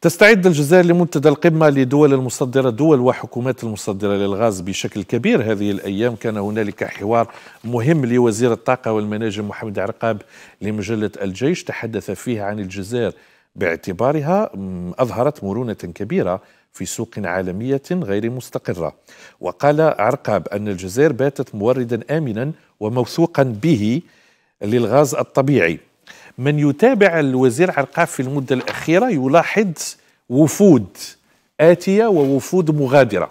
تستعد الجزائر لمنتدى القمة لدول المصدرة دول وحكومات المصدرة للغاز بشكل كبير هذه الأيام كان هنالك حوار مهم لوزير الطاقة والمناجم محمد عرقاب لمجلة الجيش تحدث فيه عن الجزائر باعتبارها أظهرت مرونة كبيرة في سوق عالمية غير مستقرة وقال عرقاب أن الجزائر باتت موردا آمنا وموثوقا به للغاز الطبيعي من يتابع الوزير عرقاف في المدة الأخيرة يلاحظ وفود آتية ووفود مغادرة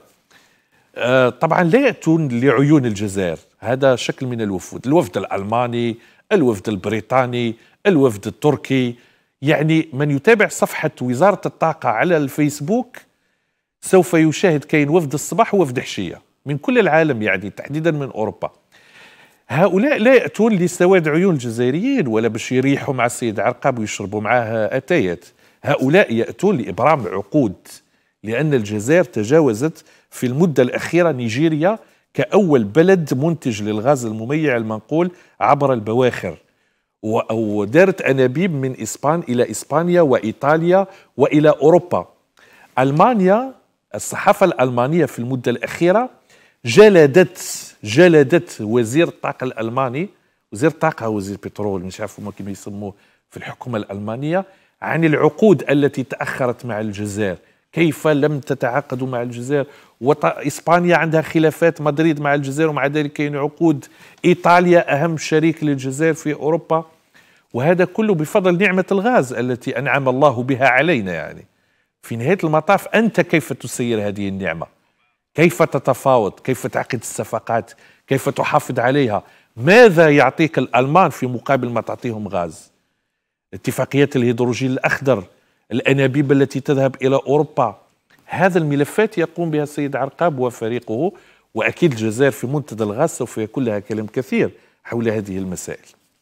آه، طبعا لا يأتون لعيون الجزائر هذا شكل من الوفود الوفد الألماني الوفد البريطاني الوفد التركي يعني من يتابع صفحة وزارة الطاقة على الفيسبوك سوف يشاهد كاين وفد الصباح ووفد حشية من كل العالم يعني تحديدا من أوروبا هؤلاء لا يأتون لسواد عيون الجزائريين ولا باش يريحوا مع السيد عرقاب ويشربوا معاه أتايات هؤلاء يأتون لإبرام عقود لأن الجزائر تجاوزت في المدة الأخيرة نيجيريا كأول بلد منتج للغاز المميع المنقول عبر البواخر ودارت أنابيب من إسبان إلى إسبانيا وإيطاليا وإلى أوروبا ألمانيا الصحافة الألمانية في المدة الأخيرة جلدت جلدت وزير الطاقه الالماني وزير الطاقه وزير بترول مش عارف هما يسموه في الحكومه الالمانيه عن العقود التي تاخرت مع الجزائر كيف لم تتعاقدوا مع الجزائر وط... إسبانيا عندها خلافات مدريد مع الجزائر ومع ذلك كاين عقود إيطاليا أهم شريك للجزائر في أوروبا وهذا كله بفضل نعمة الغاز التي أنعم الله بها علينا يعني في نهاية المطاف أنت كيف تسير هذه النعمة كيف تتفاوض كيف تعقد الصفقات كيف تحافظ عليها ماذا يعطيك الألمان في مقابل ما تعطيهم غاز اتفاقيات الهيدروجين الأخضر الأنابيب التي تذهب إلى أوروبا هذا الملفات يقوم بها السيد عرقاب وفريقه وأكيد الجزائر في منتدى الغاز سوف يكون لها كلام كثير حول هذه المسائل